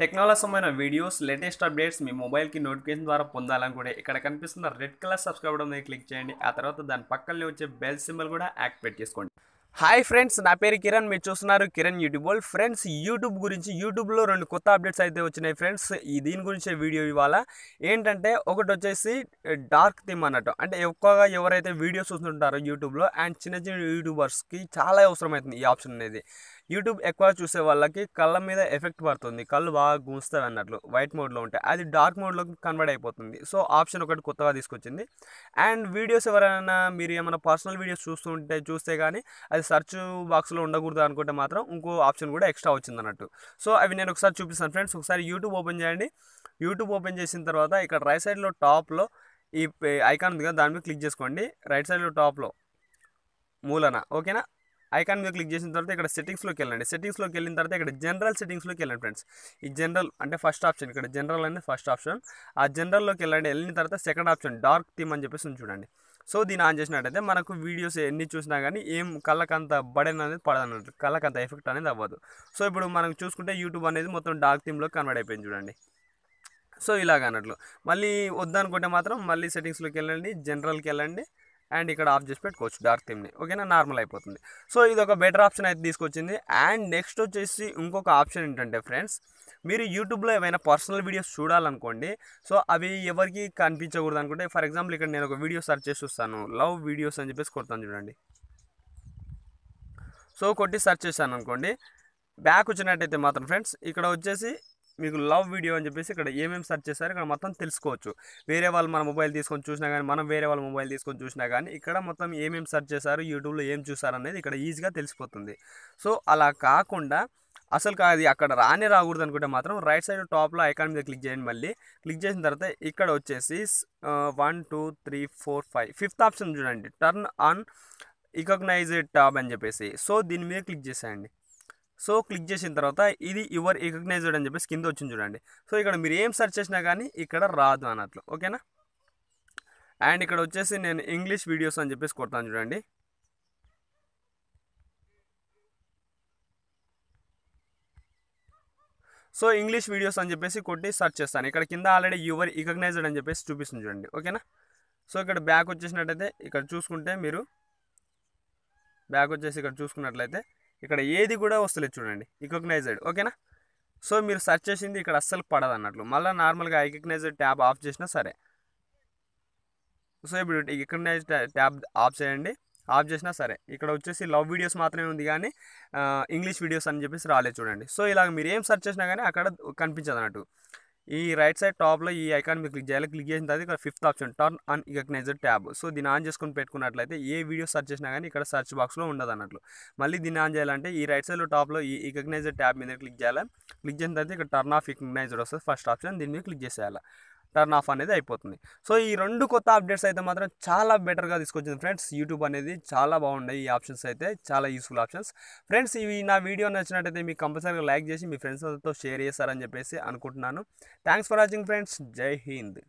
technology సంబంధించిన videos latest updates మీ మొబైల్కి notification ద్వారా పొందాలనుకుంటే ఇక్కడ కనిపిస్తున్న red colour subscribe button click చేయండి ఆ తర్వాత దాని పక్కనే వచ్చే బెల్ సింబల్ కూడా యాక్టివేట్ చేసుకోండి హాయ్ ఫ్రెండ్స్ నా పేరు కిరణ్ మీరు చూస్తున్నారు కిరణ్ యూట్యూబ్ వాళ్ళు ఫ్రెండ్స్ యూట్యూబ్ గురించి యూట్యూబ్లో రెండు కొత్త అప్డేట్స్ అయితే వచ్చినాయి ఫ్రెండ్స్ దీని గురించే వీడియో ఇవాళ ఏంటంటే ఒకటి వచ్చేసి డార్క్ థీమ్ అన్నట్టు అంటే ఎక్కువగా ఎవరైతే వీడియోస్ చూస్తుంటారో యూట్యూబ్లో అండ్ చిన్న చిన్న యూట్యూబర్స్కి చాలా అవసరమవుతుంది ఈ ఆప్షన్ అనేది యూట్యూబ్ ఎక్కువ చూసే వాళ్ళకి కళ్ళ మీద ఎఫెక్ట్ పడుతుంది కళ్ళు బాగా గుంజుతాయి అన్నట్లు వైట్ మోడ్లో ఉంటాయి అది డార్క్ మోడ్లోకి కన్వర్ట్ అయిపోతుంది సో ఆప్షన్ ఒకటి కొత్తగా తీసుకొచ్చింది అండ్ వీడియోస్ ఎవరైనా మీరు ఏమైనా పర్సనల్ వీడియోస్ చూస్తుంటే చూస్తే కానీ అది సర్చ్ బాక్స్లో ఉండకూడదు అనుకుంటే మాత్రం ఇంకో ఆప్షన్ కూడా ఎక్స్ట్రా వచ్చింది అన్నట్టు సో అవి నేను ఒకసారి చూపిస్తాను ఫ్రెండ్స్ ఒకసారి యూట్యూబ్ ఓపెన్ చేయండి యూట్యూబ్ ఓపెన్ చేసిన తర్వాత ఇక్కడ రైట్ సైడ్లో టాప్లో ఈ ఐకాన్ ఉంది కదా దాని మీద క్లిక్ చేసుకోండి రైట్ సైడ్లో టాప్లో మూలన ఓకేనా ఐకాన్ మీద క్లిక్ చేసిన తర్వాత ఇక్కడ సెట్టింగ్స్లోకి వెళ్ళండి సెట్టింగ్స్లోకి వెళ్ళిన తర్వాత ఇక్కడ జనరల్ సెట్టింగ్స్లోకి వెళ్ళండి ఫ్రెండ్స్ ఈ జనరల్ అంటే ఫస్ట్ ఆప్షన్ ఇక్కడ జనరల్ అనేది ఫస్ట్ ఆప్షన్ ఆ జనరల్లోకి వెళ్ళండి వెళ్ళిన తర్వాత సెకండ్ ఆప్షన్ డార్క్ థీమ్ అని చెప్పేసి చూడండి సో దీన్ని ఆన్ చేసినట్టయితే మనకు వీడియోస్ ఎన్ని చూసినా కానీ ఏం కళ్ళకంత బడన్ అనేది పడదన్నట్టు కళ్ళకంత ఎఫెక్ట్ అనేది అవ్వదు సో ఇప్పుడు మనం చూసుకుంటే యూట్యూబ్ అనేది మొత్తం డార్క్ థీమ్లో కన్వర్ట్ అయిపోయింది చూడండి సో ఇలాగ అన్నట్లు మళ్ళీ వద్దనుకుంటే మాత్రం మళ్ళీ సెట్టింగ్స్లోకి వెళ్ళండి జనరల్కి వెళ్ళండి అండ్ ఇక్కడ ఆఫ్ చేసి పెట్టుకోవచ్చు డార్క్ థీమ్ని ఓకేనా నార్మల్ అయిపోతుంది సో ఇది ఒక బెటర్ ఆప్షన్ అయితే తీసుకొచ్చింది అండ్ నెక్స్ట్ వచ్చేసి ఇంకొక ఆప్షన్ ఏంటంటే ఫ్రెండ్స్ మీరు యూట్యూబ్లో ఏమైనా పర్సనల్ వీడియోస్ చూడాలనుకోండి సో అవి ఎవరికి కనిపించకూడదు అనుకుంటే ఫర్ ఎగ్జాంపుల్ ఇక్కడ నేను ఒక వీడియో సెర్చ్ చేసి చూస్తాను లవ్ వీడియోస్ అని చెప్పేసి కొడతాను చూడండి సో కొట్టి సెర్చ్ చేశాను అనుకోండి బ్యాక్ వచ్చినట్టయితే మాత్రం ఫ్రెండ్స్ ఇక్కడ వచ్చేసి మీకు లవ్ వీడియో అని చెప్పేసి ఇక్కడ ఏమేమి సెర్చ్ చేశారో ఇక్కడ మొత్తం తెలుసుకోవచ్చు వేరే వాళ్ళు మన మొబైల్ తీసుకొని చూసినా కానీ మనం వేరే వాళ్ళ మొబైల్ తీసుకొని చూసినా కానీ ఇక్కడ మొత్తం ఏమేమి సెర్చ్ చేశారు యూట్యూబ్లో ఏం చూసారు అనేది ఇక్కడ ఈజీగా తెలిసిపోతుంది సో అలా కాకుండా అసలు కాదు అక్కడ రానే రాకూడదు అనుకుంటే మాత్రం రైట్ సైడ్ టాప్లో ఐకాన్ మీద క్లిక్ చేయండి మళ్ళీ క్లిక్ చేసిన తర్వాత ఇక్కడ వచ్చేసి one two three four five fifth option చూడండి టర్న్ ఆన్ రికగ్నైజ్డ్ టాబ్ అని చెప్పేసి సో దీని మీద క్లిక్ చేసేయండి సో క్లిక్ చేసిన తర్వాత ఇది యువర్ రికగ్నైజ్డ్ అని చెప్పేసి కింద వచ్చింది చూడండి సో ఇక్కడ మీరు ఏం సెర్చ్ చేసినా కానీ ఇక్కడ రాదు అన్నట్లు ఓకేనా అండ్ ఇక్కడ వచ్చేసి నేను ఇంగ్లీష్ వీడియోస్ అని చెప్పేసి కొడతాను చూడండి సో ఇంగ్లీష్ వీడియోస్ అని చెప్పేసి కొట్టి సెర్చ్ చేస్తాను ఇక్కడ కింద ఆల్రెడీ యువర్ రికగ్నైజ్డ్ అని చెప్పేసి చూపిస్తుంది చూడండి ఓకేనా సో ఇక్కడ బ్యాక్ వచ్చేసినట్టయితే ఇక్కడ చూసుకుంటే మీరు బ్యాక్ వచ్చేసి ఇక్కడ చూసుకున్నట్లయితే ఇక్కడ ఏది కూడా వస్తలేదు చూడండి రికగ్నైజ్డ్ ఓకేనా సో మీరు సెర్చ్ చేసింది ఇక్కడ అస్సలు పడదు అన్నట్లు మళ్ళీ నార్మల్గా రికగ్నైజ్డ్ ట్యాబ్ ఆఫ్ చేసినా సరే సో ఇప్పుడు రికగ్నైజ్ ట్యాబ్ ఆఫ్ చేయండి ఆఫ్ చేసినా సరే ఇక్కడ వచ్చేసి లవ్ వీడియోస్ మాత్రమే ఉంది కానీ ఇంగ్లీష్ వీడియోస్ అని చెప్పేసి రాలేదు చూడండి సో ఇలాగ మీరు ఏం సెర్చ్ చేసినా కానీ అక్కడ కనిపించదు అన్నట్టు ఈ రైట్ సైడ్ టాప్లో ఈ ఐకాన్ మీరు క్లిక్ చేయాలి క్లిక్ చేసిన తర్వాత ఇక్కడ fifth option turn on recognizer tab so దీన్ని ఆన్ చేసుకుని పెట్టుకున్నట్లయితే ఏ వీడియో సర్చ్ చేసినా కానీ ఇక్కడ సర్చ్ బాక్స్లో ఉండదు అన్నట్లు మళ్ళీ దీన్ని ఆన్ చేయాలంటే ఈ రైట్ సైడ్లో టాప్లో ఈ రికగ్నైజర్ ట్యాబ్ మీద క్లిక్ చేయాలి క్లిక్ చేసిన తర్వాత ఇక్కడ టర్న్ ఆఫ్ రికగ్నైజర్ వస్తుంది ఫస్ట్ ఆప్షన్ దీని మీద క్లిక్ చేసేయాలి టర్న్ ఆఫ్ అనేది అయిపోతుంది సో ఈ రెండు కొత్త అప్డేట్స్ అయితే మాత్రం చాలా బెటర్గా తీసుకొచ్చింది ఫ్రెండ్స్ యూట్యూబ్ అనేది చాలా బాగున్నాయి ఈ ఆప్షన్స్ అయితే చాలా యూస్ఫుల్ ఆప్షన్స్ ఫ్రెండ్స్ ఇవి నా వీడియో నచ్చినట్టయితే మీకు కంపల్సరీగా లైక్ చేసి మీ ఫ్రెండ్స్తో షేర్ చేస్తారని చెప్పేసి అనుకుంటున్నాను థ్యాంక్స్ ఫర్ వాచింగ్ ఫ్రెండ్స్ జై హింద్